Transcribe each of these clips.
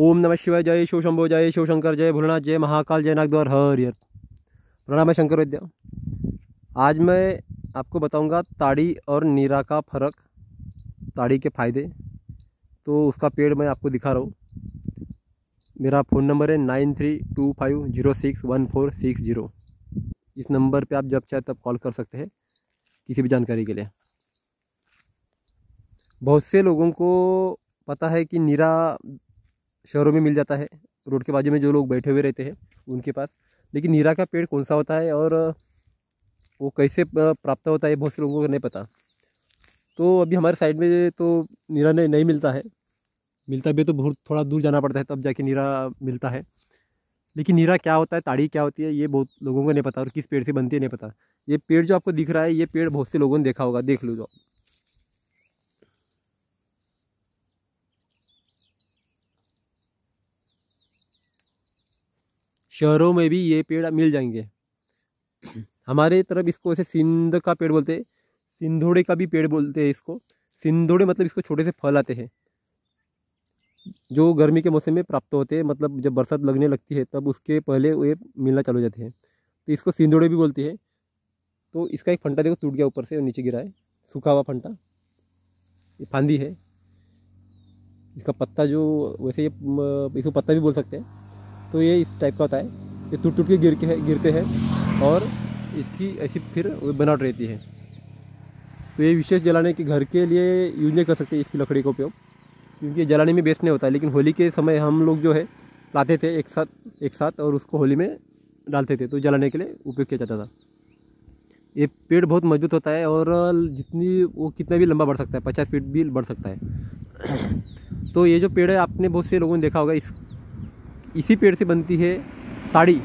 ओम नमः शिवाय जय शिव शंभो जय शिव शंकर जय भोलेनाथ जय महाकाल जय नागद्वार हरियर प्रणाम है शंकर विद्या आज मैं आपको बताऊंगा ताड़ी और नीरा का फ़र्क ताड़ी के फ़ायदे तो उसका पेड़ मैं आपको दिखा रहा हूँ मेरा फ़ोन नंबर है nine three two five zero six one four six zero इस नंबर पे आप जब चाहे तब कॉल कर सकते हैं किसी भी जानकारी के लिए बहुत से लोगों को पता है कि नीरा शहरों में मिल जाता है रोड के बाजू में जो लोग बैठे हुए रहते हैं उनके पास लेकिन नीरा का पेड़ कौन सा होता है और वो कैसे प्राप्त होता है बहुत से लोगों को नहीं पता तो अभी हमारे साइड में तो नीरा नहीं, नहीं मिलता है मिलता भी तो बहुत थोड़ा दूर जाना पड़ता है तब जाके नीरा मिलता है लेकिन नीरा क्या होता है ताड़ी क्या होती है ये बहुत लोगों को नहीं पता और किस पेड़ से बनती है नहीं पता ये पेड़ जो आपको दिख रहा है ये पेड़ बहुत से लोगों ने देखा होगा देख लो जो शहरों में भी ये पेड़ मिल जाएंगे हमारे तरफ इसको ऐसे सिंध का पेड़ बोलते हैं सिंधोड़े का भी पेड़ बोलते हैं इसको सिंधोड़े मतलब इसको छोटे से फल आते हैं जो गर्मी के मौसम में प्राप्त होते हैं मतलब जब बरसात लगने लगती है तब उसके पहले वे मिलना चालू जाते हैं तो इसको सिंधोड़े भी बोलते हैं तो इसका एक फंटा देखो टूट गया ऊपर से और नीचे गिरा है सूखा हुआ फंटा ये फांदी है इसका पत्ता जो वैसे ये इसको पत्ता भी बोल सकते हैं तो ये इस टाइप का होता है ये टूट टूट के गिर के गिरते हैं और इसकी ऐसी फिर बनावट रहती है तो ये विशेष जलाने के घर के लिए यूज नहीं कर सकते इसकी लकड़ी का उपयोग क्योंकि जलाने में बेस्ट नहीं होता है लेकिन होली के समय हम लोग जो है लाते थे एक साथ एक साथ और उसको होली में डालते थे तो जलाने के लिए उपयोग किया जाता था ये पेड़ बहुत मजबूत होता है और जितनी वो कितना भी लंबा बढ़ सकता है पचास फीट भी बढ़ सकता है तो ये जो पेड़ है आपने बहुत से लोगों ने देखा होगा इस इसी पेड़ से बनती है ताड़ी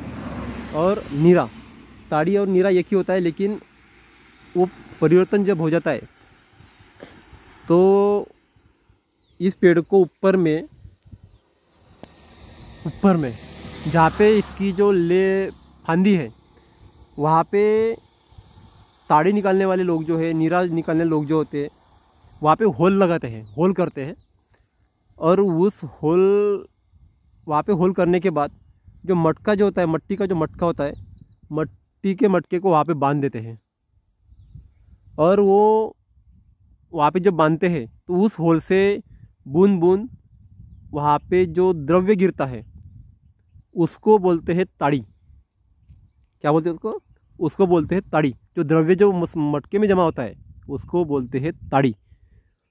और नीरा ताड़ी और नीरा एक ही होता है लेकिन वो परिवर्तन जब हो जाता है तो इस पेड़ को ऊपर में ऊपर में जहाँ पे इसकी जो ले फांदी है वहाँ पे ताड़ी निकालने वाले लोग जो है नीरा निकालने लोग जो होते हैं वहाँ पे होल लगाते हैं होल करते हैं और उस होल वहाँ पे होल करने के बाद जो मटका जो होता है मट्टी का जो मटका होता है मट्टी के मटके को वहाँ पे बांध देते हैं और वो वहाँ पे जब बांधते हैं तो उस होल से बूंद बूंद वहाँ पे जो द्रव्य गिरता है उसको बोलते हैं ताड़ी क्या बोलते हैं उसको उसको बोलते हैं ताड़ी जो द्रव्य जो मटके में जमा होता है उसको बोलते हैं ताड़ी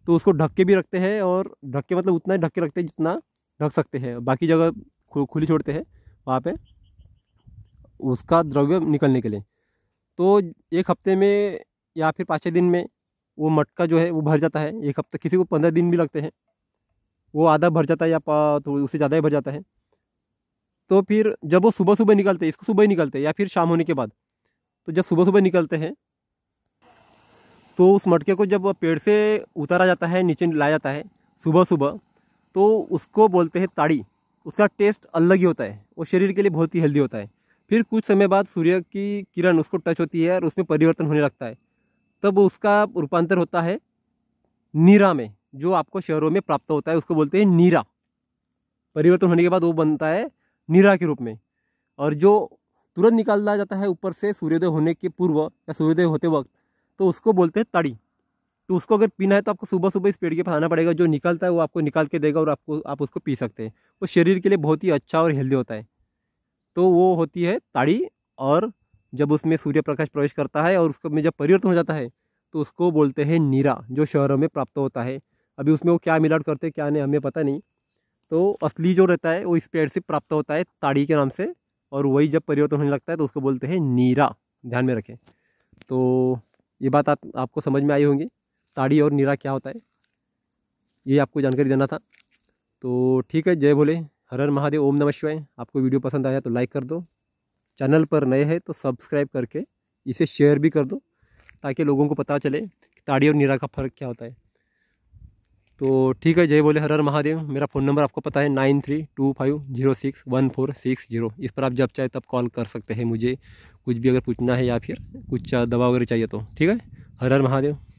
तो उसको ढक के भी रखते हैं और ढक के मतलब उतना ही ढक के रखते हैं जितना रख सकते हैं बाकी जगह खु, खुली छोड़ते हैं वहाँ पे उसका द्रव्य निकलने के लिए तो एक हफ्ते में या फिर पाँच छः दिन में वो मटका जो है वो भर जाता है एक हफ्ता किसी को पंद्रह दिन भी लगते हैं वो आधा भर जाता है या थोड़ी तो उससे ज़्यादा ही भर जाता है तो फिर जब वो सुबह सुबह निकलते हैं इसको सुबह ही निकलते हैं या फिर शाम होने के बाद तो जब सुबह सुबह निकलते हैं तो उस मटके को जब पेड़ से उतारा जाता है नीचे लाया जाता है सुबह सुबह तो उसको बोलते हैं ताड़ी उसका टेस्ट अलग ही होता है वो शरीर के लिए बहुत ही हेल्दी होता है फिर कुछ समय बाद सूर्य की किरण उसको टच होती है और उसमें परिवर्तन होने लगता है तब उसका रूपांतर होता है नीरा में जो आपको शहरों में प्राप्त होता है उसको बोलते हैं नीरा परिवर्तन होने के बाद वो बनता है नीरा के रूप में और जो तुरंत निकाल जाता है ऊपर से सूर्योदय होने के पूर्व या सूर्योदय होते वक्त तो उसको बोलते हैं ताड़ी तो उसको अगर पीना है तो आपको सुबह सुबह इस पेड़ के पास आना पड़ेगा जो निकलता है वो आपको निकाल के देगा और आपको आप उसको पी सकते हैं वो शरीर के लिए बहुत ही अच्छा और हेल्दी होता है तो वो होती है ताड़ी और जब उसमें सूर्य प्रकाश प्रवेश करता है और उसको में जब परिवर्तन हो जाता है तो उसको बोलते हैं नीरा जो शहरों में प्राप्त होता है अभी उसमें वो क्या मिलावट करते हैं क्या नहीं हमें पता नहीं तो असली जो रहता है वो इस पेड़ से प्राप्त होता है ताड़ी के नाम से और वही जब परिवर्तन होने लगता है तो उसको बोलते हैं नीरा ध्यान में रखें तो ये बात आप, आपको समझ में आई होंगी ताड़ी और नीरा क्या होता है ये आपको जानकारी देना था तो ठीक है जय भोले हर हर महादेव ओम नमः शिवाय आपको वीडियो पसंद आया तो लाइक कर दो चैनल पर नए हैं तो सब्सक्राइब करके इसे शेयर भी कर दो ताकि लोगों को पता चले कि ताड़ी और नीरा का फ़र्क क्या होता है तो ठीक है जय बोले हर हर महादेव मेरा फ़ोन नंबर आपको पता है nine three two five zero six one four six zero इस पर आप जब चाहे तब कॉल कर सकते हैं मुझे कुछ भी अगर पूछना है या फिर कुछ दवा वगैरह चाहिए तो ठीक है हर हर महादेव